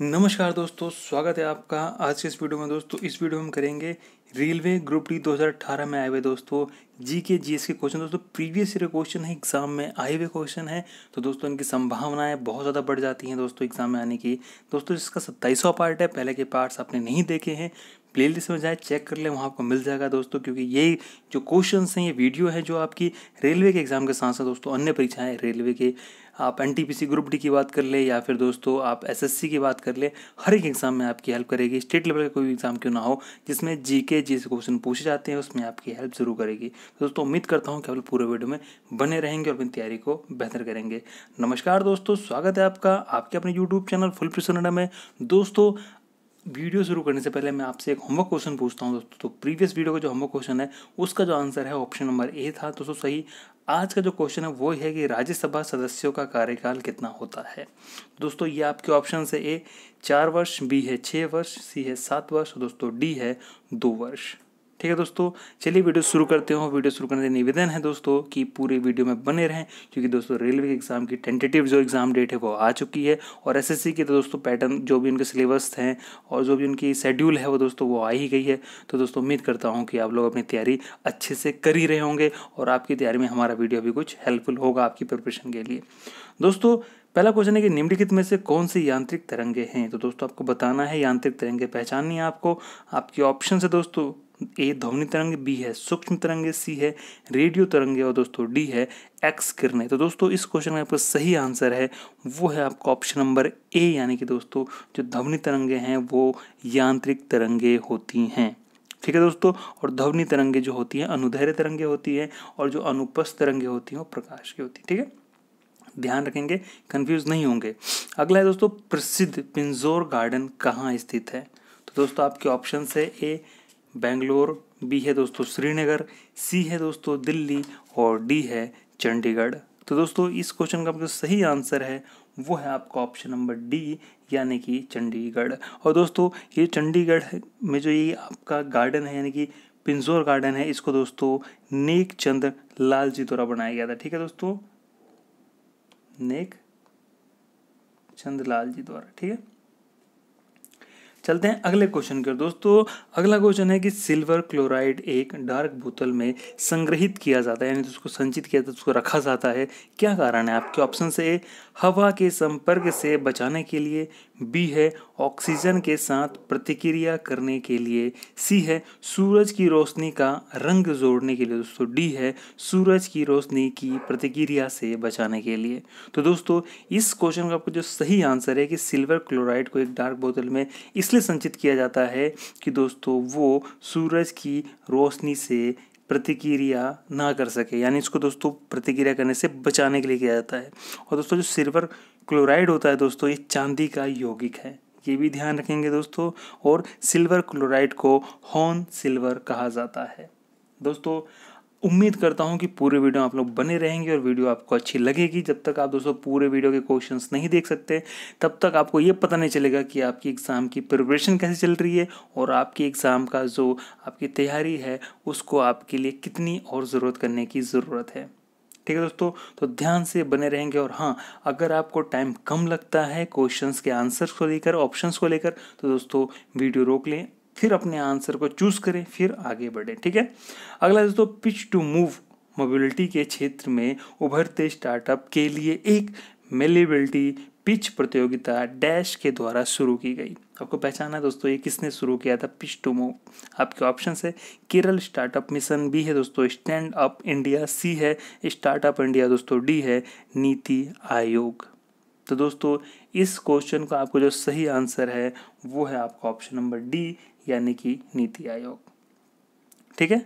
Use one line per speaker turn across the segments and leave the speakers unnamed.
नमस्कार दोस्तों स्वागत है आपका आज के इस वीडियो में दोस्तों इस वीडियो में हम करेंगे रेलवे ग्रुप डी 2018 में आए हुए दोस्तों जी के जी एस के क्वेश्चन दोस्तों प्रीवियस ईयर क्वेश्चन है एग्जाम में आए हुए क्वेश्चन है तो दोस्तों इनकी संभावनाएं बहुत ज़्यादा बढ़ जाती हैं दोस्तों एग्जाम में आने की दोस्तों इसका सत्ताईसवा पार्ट है पहले के पार्ट्स आपने नहीं देखे हैं प्लेलिस्ट में जाए चेक कर ले वहाँ आपको मिल जाएगा दोस्तों क्योंकि ये जो क्वेश्चन हैं ये वीडियो है जो आपकी रेलवे के एग्ज़ाम के साथ साथ दोस्तों अन्य परीक्षाएं रेलवे के आप एन ग्रुप डी की बात कर ले या फिर दोस्तों आप एसएससी की बात कर ले हर एक एग्ज़ाम में आपकी हेल्प करेगी स्टेट लेवल का कोई एग्ज़ाम क्यों ना हो जिसमें जी के जी से क्वेश्चन पूछे जाते हैं उसमें आपकी हेल्प ज़रूर करेगी दोस्तों उम्मीद करता हूँ कि आप पूरे वीडियो में बने रहेंगे और अपनी तैयारी को बेहतर करेंगे नमस्कार दोस्तों स्वागत है आपका आपके अपने यूट्यूब चैनल फुल प्रसन्न में दोस्तों वीडियो शुरू करने से पहले मैं आपसे एक होमवर्क क्वेश्चन पूछता हूँ दोस्तों तो प्रीवियस वीडियो का जो होमवर्क क्वेश्चन है उसका जो आंसर है ऑप्शन नंबर ए था तो दोस्तों सही आज का जो क्वेश्चन है वो है कि राज्यसभा सदस्यों का कार्यकाल कितना होता है दोस्तों ये आपके ऑप्शन से ए चार वर्ष बी है छः वर्ष सी है सात वर्ष दोस्तों डी है दो वर्ष ठीक है दोस्तों चलिए वीडियो शुरू करते हो वीडियो शुरू करने से निवेदन है दोस्तों कि पूरे वीडियो में बने रहें क्योंकि दोस्तों रेलवे के एग्ज़ाम की टेंटेटिव जो एग्ज़ाम डेट है वो आ चुकी है और एसएससी के तो दोस्तों पैटर्न जो भी उनके सिलेबस हैं और जो भी उनकी शेड्यूल है वो दोस्तों वो आ ही गई है तो दोस्तों उम्मीद करता हूँ कि आप लोग अपनी तैयारी अच्छे से कर ही रहे होंगे और आपकी तैयारी में हमारा वीडियो भी कुछ हेल्पफुल होगा आपकी प्रिपरेशन के लिए दोस्तों पहला क्वेश्चन है कि निम्नलिखित में से कौन सी यांत्रिक तरंगे हैं तो दोस्तों आपको बताना है यांत्रिक तरंगे पहचाननी है आपको आपकी ऑप्शन है दोस्तों ए ध्वनि तरंग बी है सूक्ष्म तरंगे सी है रेडियो तरंगे और दोस्तों डी है एक्स किरणें तो दोस्तों इस क्वेश्चन का आपका सही आंसर है वो है आपका ऑप्शन नंबर ए यानी कि दोस्तों जो ध्वनि तरंगे हैं वो यांत्रिक तरंगे होती हैं ठीक है दोस्तों और ध्वनि तरंगे जो होती हैं अनुधैर्य तरंगे होती हैं और जो अनुपस्थ तरंगे होती हैं वो प्रकाश की होती है ठीक है ध्यान रखेंगे कंफ्यूज नहीं होंगे अगला है दोस्तों प्रसिद्ध पिंजोर गार्डन कहाँ स्थित है तो दोस्तों आपके ऑप्शन है ए बेंगलोर बी है दोस्तों श्रीनगर सी है दोस्तों दिल्ली और डी है चंडीगढ़ तो दोस्तों इस क्वेश्चन का जो सही आंसर है वो है आपका ऑप्शन नंबर डी यानी कि चंडीगढ़ और दोस्तों ये चंडीगढ़ में जो ये आपका गार्डन है यानी कि पिंजोर गार्डन है इसको दोस्तों नेक चंद लाल जी द्वारा बनाया गया था ठीक है दोस्तों नेक चंद लाल जी द्वारा ठीक है चलते हैं अगले क्वेश्चन के दोस्तों अगला क्वेश्चन है कि सिल्वर क्लोराइड एक डार्क बोतल में संग्रहित किया जाता है यानी तो उसको संचित किया जाता है उसको रखा जाता है क्या कारण है आपके ऑप्शन से हवा के संपर्क से बचाने के लिए बी है ऑक्सीजन के साथ प्रतिक्रिया करने के लिए सी है सूरज की रोशनी का रंग जोड़ने के लिए दोस्तों डी है सूरज की रोशनी की प्रतिक्रिया से बचाने के लिए तो दोस्तों इस क्वेश्चन का आपको जो सही आंसर है कि सिल्वर क्लोराइड को एक डार्क बोतल में इसलिए संचित किया जाता है कि दोस्तों वो सूरज की रोशनी से प्रतिक्रिया ना कर सके यानी इसको दोस्तों प्रतिक्रिया करने से बचाने के लिए किया जाता है और दोस्तों जो सिल्वर क्लोराइड होता है दोस्तों ये चांदी का यौगिक है ये भी ध्यान रखेंगे दोस्तों और सिल्वर क्लोराइड को हॉर्न सिल्वर कहा जाता है दोस्तों उम्मीद करता हूँ कि पूरे वीडियो आप लोग बने रहेंगे और वीडियो आपको अच्छी लगेगी जब तक आप दोस्तों पूरे वीडियो के क्वेश्चंस नहीं देख सकते तब तक आपको ये पता नहीं चलेगा कि आपकी एग्ज़ाम की प्रिपरेशन कैसे चल रही है और आपकी एग्ज़ाम का जो आपकी तैयारी है उसको आपके लिए कितनी और ज़रूरत करने की ज़रूरत है ठीक है दोस्तों तो ध्यान से बने रहेंगे और हाँ अगर आपको टाइम कम लगता है क्वेश्चंस के आंसर्स को लेकर ऑप्शंस को लेकर तो दोस्तों वीडियो रोक लें फिर अपने आंसर को चूज करें फिर आगे बढ़ें ठीक है अगला दोस्तों पिच टू मूव मोबिलिटी के क्षेत्र में उभरते स्टार्टअप के लिए एक मेलेबिलिटी पिच प्रतियोगिता डैश के द्वारा शुरू की गई आपको पहचाना दोस्तों ये किसने शुरू किया था पिच टू मूव आपके ऑप्शन है केरल स्टार्टअप मिशन बी है दोस्तों स्टैंड अप इंडिया सी है स्टार्टअप इंडिया दोस्तों डी है नीति आयोग तो दोस्तों इस क्वेश्चन का आपको जो सही आंसर है वो है आपका ऑप्शन नंबर डी यानी कि नीति आयोग ठीक है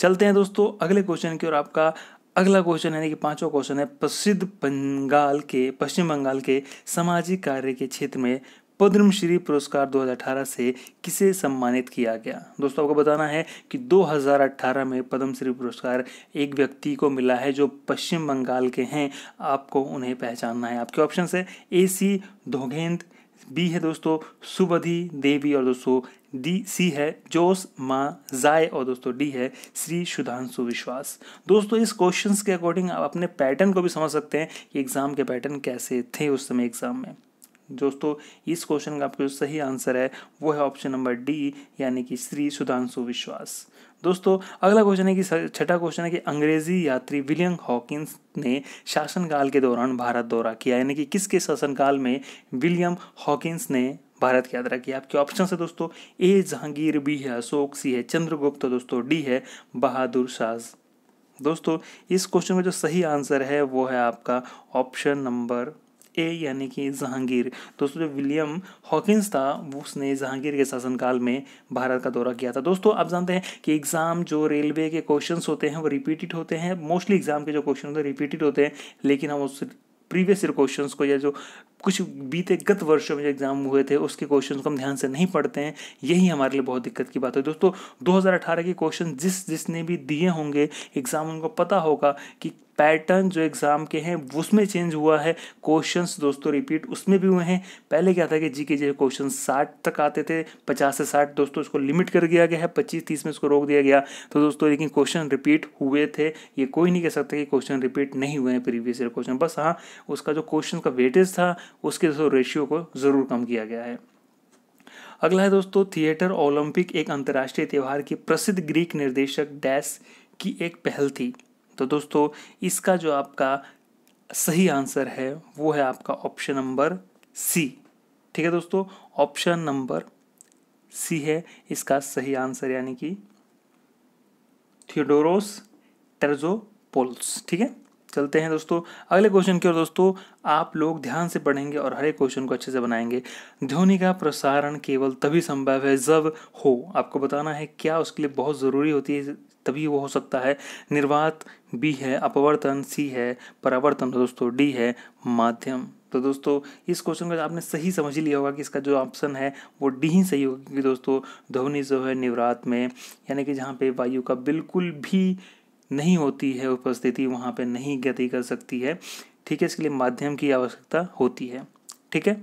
चलते हैं दोस्तों अगले क्वेश्चन की ओर आपका अगला क्वेश्चन यानी कि पांचवा क्वेश्चन है प्रसिद्ध बंगाल के पश्चिम बंगाल के सामाजिक कार्य के क्षेत्र में पद्मश्री पुरस्कार 2018 से किसे सम्मानित किया गया दोस्तों आपको बताना है कि 2018 में पद्मश्री पुरस्कार एक व्यक्ति को मिला है जो पश्चिम बंगाल के हैं आपको उन्हें पहचानना है आपके ऑप्शन है ए सी धोगेंद्र बी है दोस्तों सुबधि देवी और दोस्तों डी सी है जोस माँ जाय और दोस्तों डी है श्री सुधांशु विश्वास दोस्तों इस क्वेश्चंस के अकॉर्डिंग आप अपने पैटर्न को भी समझ सकते हैं कि एग्ज़ाम के पैटर्न कैसे थे उस समय एग्ज़ाम में दोस्तों इस क्वेश्चन का आपका जो सही आंसर है वो है ऑप्शन नंबर डी यानी कि श्री सुधांशु विश्वास दोस्तों अगला क्वेश्चन है कि छठा क्वेश्चन है कि अंग्रेजी यात्री विलियम हॉकिंस ने शासनकाल के दौरान भारत दौरा किया यानी कि किसके शासनकाल में विलियम हॉकिंस ने भारत की यात्रा की आपके ऑप्शन है दोस्तों ए जहांगीर बी है अशोक सी है चंद्रगुप्त दोस्तों डी है बहादुर शाह दोस्तों इस क्वेश्चन का जो सही आंसर है वो है आपका ऑप्शन नंबर ए यानी कि जहांगीर दोस्तों जो विलियम हॉकिंस था उसने जहांगीर के शासनकाल में भारत का दौरा किया था दोस्तों आप जानते हैं कि एग्ज़ाम जो रेलवे के क्वेश्चन होते हैं वो रिपीटेड होते हैं मोस्टली एग्ज़ाम के जो क्वेश्चन होते हैं रिपीटेड होते हैं लेकिन हम उस प्रीवियस ईयर क्वेश्चन को या जो कुछ बीते गत वर्षों में जो एग्जाम हुए थे उसके क्वेश्चन को हम ध्यान से नहीं पढ़ते हैं यही हमारे लिए बहुत दिक्कत की बात है दोस्तों 2018 के क्वेश्चन जिस जिसने भी दिए होंगे एग्जाम उनको पता होगा कि पैटर्न जो एग्ज़ाम के हैं उसमें चेंज हुआ है क्वेश्चंस दोस्तों रिपीट उसमें भी हुए हैं पहले क्या था कि जी के जो क्वेश्चन साठ तक आते थे पचास से साठ दोस्तों उसको लिमिट कर दिया गया है पच्चीस तीस में उसको रोक दिया गया तो दोस्तों लेकिन क्वेश्चन रिपीट हुए थे ये कोई नहीं कह सकता कि क्वेश्चन रिपीट नहीं हुए हैं प्रीवियस ईयर क्वेश्चन बस हाँ उसका जो क्वेश्चन का वेटेज था उसके दोस्तों रेशियो को ज़रूर कम किया गया है अगला है दोस्तों थिएटर ओलंपिक एक अंतर्राष्ट्रीय त्यौहार की प्रसिद्ध ग्रीक निर्देशक डैस की एक पहल थी तो दोस्तों इसका जो आपका सही आंसर है वो है आपका ऑप्शन नंबर सी ठीक है दोस्तों ऑप्शन नंबर सी है इसका सही आंसर यानी कि थियोडोरोस टेरजोपोल्स ठीक है चलते हैं दोस्तों अगले क्वेश्चन की ओर दोस्तों आप लोग ध्यान से पढ़ेंगे और हर एक क्वेश्चन को अच्छे से बनाएंगे ध्वनि का प्रसारण केवल तभी संभव है जब हो आपको बताना है क्या उसके लिए बहुत ज़रूरी होती है तभी वो हो सकता है निर्वात बी है अपवर्तन सी है परावर्तन दोस्तों डी है माध्यम तो दोस्तों इस क्वेश्चन को आपने सही समझ लिया होगा कि इसका जो ऑप्शन है वो डी ही सही होगा क्योंकि दोस्तों ध्वनि जो है निवरात में यानी कि जहाँ पे वायु का बिल्कुल भी नहीं होती है उपस्थिति वहाँ पे नहीं गति कर सकती है ठीक है इसके लिए माध्यम की आवश्यकता होती है ठीक है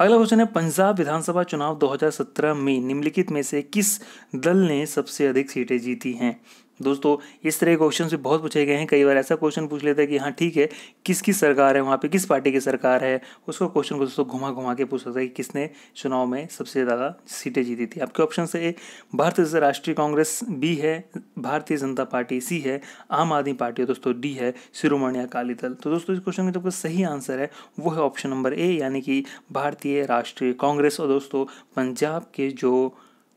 अगला क्वेश्चन है पंजाब विधानसभा चुनाव 2017 में निम्नलिखित में से किस दल ने सबसे अधिक सीटें जीती हैं दोस्तों इस तरह के क्वेश्चन भी बहुत पूछे गए हैं कई बार ऐसा क्वेश्चन पूछ लेते हैं कि हाँ ठीक है किसकी सरकार है वहाँ पे किस पार्टी की सरकार है उसको क्वेश्चन को दोस्तों घुमा घुमा के पूछ सकते हैं कि किसने चुनाव में सबसे ज़्यादा सीटें जीती थी आपके ऑप्शन से ए भारतीय राष्ट्रीय कांग्रेस बी है भारतीय जनता पार्टी सी है आम आदमी पार्टी है दोस्तों डी है शिरोमणि अकाली दल तो दोस्तों इस क्वेश्चन का जो सही आंसर है वो है ऑप्शन नंबर ए यानी कि भारतीय राष्ट्रीय कांग्रेस और दोस्तों पंजाब के जो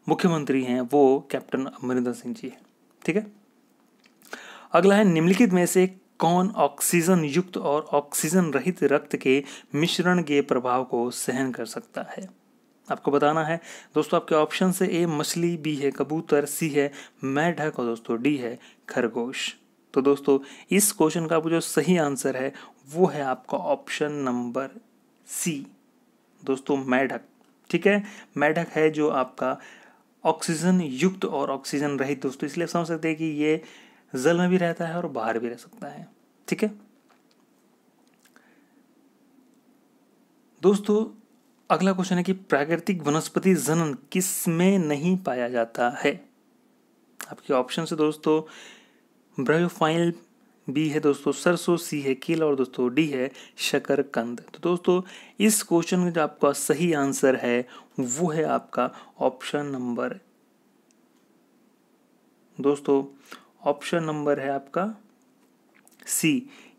मुख्यमंत्री हैं वो कैप्टन अमरिंदर सिंह जी हैं ठीक है अगला है निम्नलिखित में से कौन ऑक्सीजन युक्त और ऑक्सीजन रहित रक्त के मिश्रण के प्रभाव को सहन कर सकता है आपको बताना है दोस्तों आपके ऑप्शन से ए मछली बी है कबूतर सी है मैढक और दोस्तों डी है खरगोश तो दोस्तों इस क्वेश्चन का जो सही आंसर है वो है आपका ऑप्शन नंबर सी दोस्तों मैढक ठीक है मैढक है जो आपका ऑक्सीजन युक्त और ऑक्सीजन रहित दोस्तों तो इसलिए समझ सकते हैं कि ये जल में भी रहता है और बाहर भी रह सकता है ठीक है दोस्तों अगला क्वेश्चन है कि प्राकृतिक वनस्पति जनन किस में नहीं पाया जाता है आपके ऑप्शन से दोस्तों ब्रायोफाइल बी है दोस्तों सरसों सी है केला और दोस्तों डी है शकरकंद तो दोस्तों इस क्वेश्चन में जो आपका सही आंसर है वो है आपका ऑप्शन नंबर दोस्तों ऑप्शन नंबर है आपका सी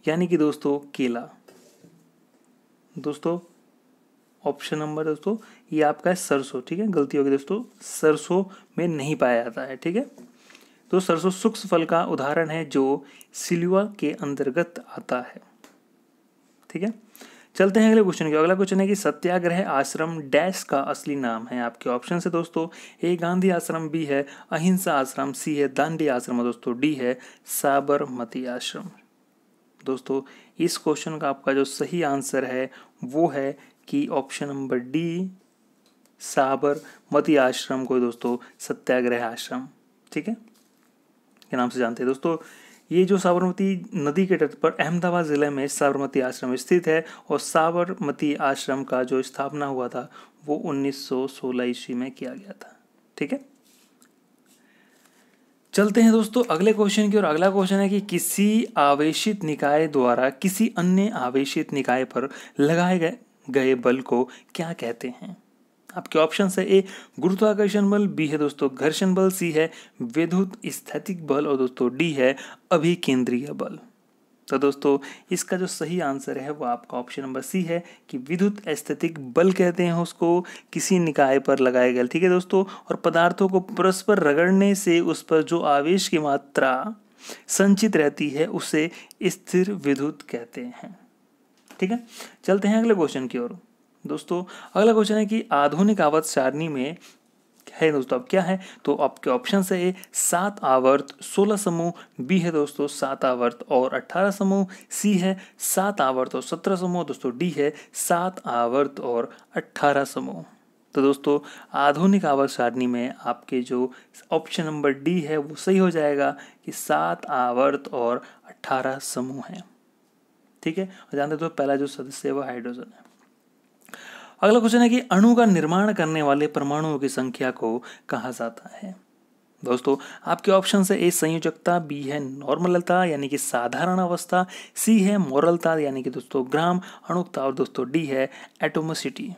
यानी कि दोस्तों केला दोस्तों ऑप्शन नंबर दोस्तों ये आपका है सरसों ठीक है गलती होगी दोस्तों सरसों में नहीं पाया जाता है ठीक है तो सरसों सूक्ष्म फल का उदाहरण है जो सिलुआ के अंतर्गत आता है ठीक है चलते हैं अगले क्वेश्चन की अगला क्वेश्चन है कि सत्याग्रह आश्रम डैश का असली नाम है आपके ऑप्शन है दोस्तों ए गांधी आश्रम बी है अहिंसा आश्रम सी है दांडी आश्रम है दोस्तों डी है साबरमती आश्रम दोस्तों इस क्वेश्चन का आपका जो सही आंसर है वो है कि ऑप्शन नंबर डी साबरमती आश्रम को दोस्तों सत्याग्रह आश्रम ठीक है के नाम से जानते हैं दोस्तों ये जो साबरमती नदी के तट पर अहमदाबाद ज़िले में साबरमती आश्रम स्थित है और साबरमती आश्रम का जो स्थापना हुआ था वो 1916 ईस्वी में किया गया था ठीक है चलते हैं दोस्तों अगले क्वेश्चन की और अगला क्वेश्चन है कि किसी आवेशित निकाय द्वारा किसी अन्य आवेशित निकाय पर लगाए गए गए बल को क्या कहते हैं आपके ऑप्शन है ए गुरुत्वाकर्षण बल बी है दोस्तों घर्षण बल सी है विद्युत स्थैतिक बल और दोस्तों डी है अभिकेंद्रीय बल तो दोस्तों इसका जो सही आंसर है वो आपका ऑप्शन नंबर सी है कि विद्युत स्थितिक बल कहते हैं उसको किसी निकाय पर लगाया गया ठीक है दोस्तों और पदार्थों को परस्पर रगड़ने से उस पर जो आवेश की मात्रा संचित रहती है उसे स्थिर विद्युत कहते हैं ठीक है चलते हैं अगले क्वेश्चन की ओर दोस्तों अगला क्वेश्चन है कि आधुनिक आवर्त सारणी में है दोस्तों अब क्या है तो आपके ऑप्शन है ए सात आवर्त सोलह समूह बी है दोस्तों सात आवर्त और अट्ठारह समूह सी है सात आवर्त और सत्रह समूह दोस्तों डी है सात आवर्त और अट्ठारह समूह तो दोस्तों आधुनिक आवर्त सारणी में आपके जो ऑप्शन नंबर डी है वो सही हो जाएगा कि सात आवर्त और अट्ठारह समूह हैं ठीक है जानते तो पहला जो सदस्य है वो हाइड्रोजन है अगला क्वेश्चन है कि अणु का निर्माण करने वाले परमाणुओं की संख्या को कहा जाता है दोस्तों आपके ऑप्शन है ए संयोजकता बी है नॉर्मलता यानी कि साधारण अवस्था सी है मोरलता यानी कि दोस्तों ग्राम अणुकता और दोस्तों डी है एटोमोसिटी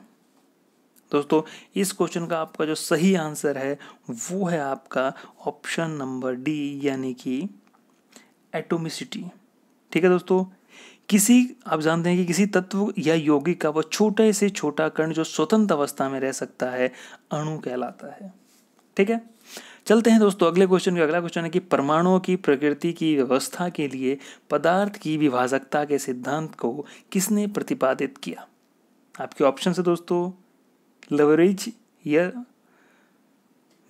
दोस्तों इस क्वेश्चन का आपका जो सही आंसर है वो है आपका ऑप्शन नंबर डी यानी कि एटोमिसिटी ठीक है दोस्तों किसी आप जानते हैं कि किसी तत्व या योगी का वह छोटे से छोटा कण जो स्वतंत्र अवस्था में रह सकता है अणु कहलाता है ठीक है चलते हैं दोस्तों अगले क्वेश्चन का अगला क्वेश्चन है कि परमाणुओं की प्रकृति की व्यवस्था के लिए पदार्थ की विभाजकता के सिद्धांत को किसने प्रतिपादित किया आपके ऑप्शन है दोस्तों लवरेज या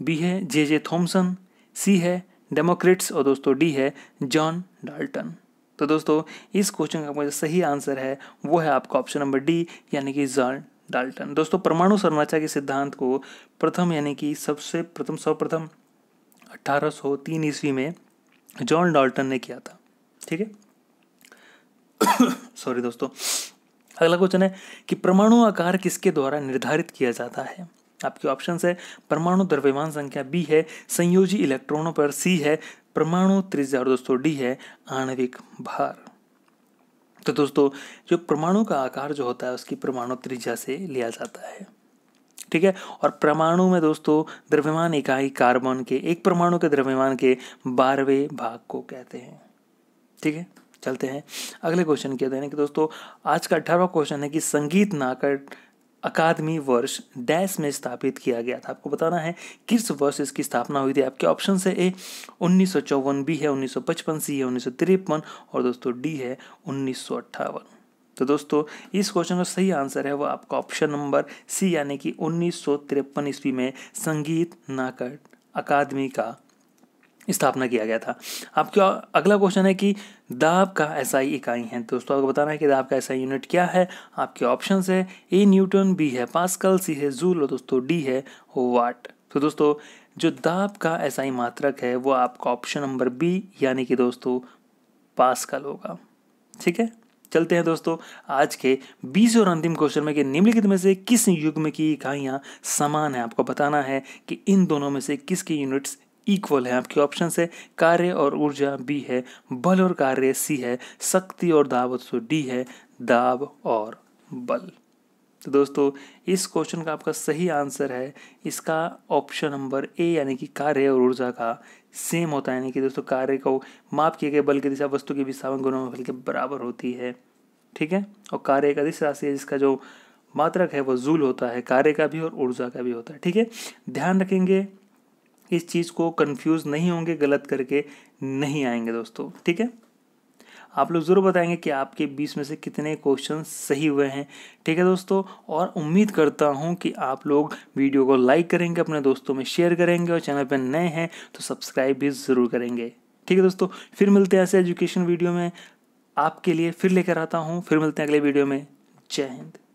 बी है जे जे थॉम्सन सी है डेमोक्रेट्स और दोस्तों डी है जॉन डाल्टन तो दोस्तों इस क्वेश्चन का जो सही आंसर है वो है आपका ऑप्शन नंबर डी यानी कि जॉन डाल्टन दोस्तों परमाणु संरचना के सिद्धांत को प्रथम यानी कि सबसे प्रथम सर्वप्रथम 1803 ईस्वी में जॉन डाल्टन ने किया था ठीक है सॉरी दोस्तों अगला क्वेश्चन है कि परमाणु आकार किसके द्वारा निर्धारित किया जाता है आपके ऑप्शन है परमाणु द्रव्यमान संख्या बी है संयोजी इलेक्ट्रॉनों पर सी है परमाणु त्रिज्या और दोस्तों डी है आणविक भार तो दोस्तों जो परमाणु का आकार जो होता है उसकी परमाणु त्रिज्या से लिया जाता है ठीक है और परमाणु में दोस्तों द्रव्यमान इकाई कार्बन के एक परमाणु के द्रव्यमान के बारहवें भाग को कहते हैं ठीक है चलते हैं अगले क्वेश्चन की अध्ययन कि दोस्तों आज का अठारवा क्वेश्चन है कि संगीत नाकट अकादमी वर्ष डैश में स्थापित किया गया था आपको बताना है किस वर्ष इसकी स्थापना हुई थी आपके ऑप्शन है ए उन्नीस बी है उन्नीस सी है उन्नीस और दोस्तों डी है उन्नीस तो दोस्तों इस क्वेश्चन का सही आंसर है वो आपका ऑप्शन नंबर सी यानी कि उन्नीस ईस्वी में संगीत नाकट अकादमी का स्थापना किया गया था क्या अगला क्वेश्चन है कि दाब का एसआई इकाई है दोस्तों आपको बताना है कि दाब का एसआई यूनिट क्या है आपके ऑप्शन है ए न्यूटन बी है पासकल सी है जूल और दोस्तों डी है वाट तो दोस्तों जो दाब का एसआई मात्रक है वो आपका ऑप्शन नंबर बी यानी कि दोस्तों पासकल होगा ठीक है चलते हैं दोस्तों आज के बीस और अंतिम क्वेश्चन में कि निम्नलिखित में से किस युग्म की इकाइयाँ समान है आपको बताना है कि इन दोनों में से किसकी यूनिट्स इक्वल है आपके ऑप्शन है कार्य और ऊर्जा बी है बल और कार्य सी है शक्ति और दाब तो डी है दाब और बल तो दोस्तों इस क्वेश्चन का आपका सही आंसर है इसका ऑप्शन नंबर ए यानी कि कार्य और ऊर्जा का सेम होता है यानी कि दोस्तों कार्य को माप किए गए बल की दिशा वस्तु के विस्थापन गुणों के बराबर होती है ठीक है और कार्य एक अधिक राशि है जिसका जो मात्रक है वो जूल होता है कार्य का भी और ऊर्जा का भी होता है ठीक है ध्यान रखेंगे इस चीज़ को कंफ्यूज नहीं होंगे गलत करके नहीं आएंगे दोस्तों ठीक है आप लोग ज़रूर बताएंगे कि आपके बीस में से कितने क्वेश्चन सही हुए हैं ठीक है दोस्तों और उम्मीद करता हूँ कि आप लोग वीडियो को लाइक करेंगे अपने दोस्तों में शेयर करेंगे और चैनल पर नए हैं तो सब्सक्राइब भी ज़रूर करेंगे ठीक है दोस्तों फिर मिलते हैं ऐसे एजुकेशन वीडियो में आपके लिए फिर लेकर आता हूँ फिर मिलते हैं अगले वीडियो में जय हिंद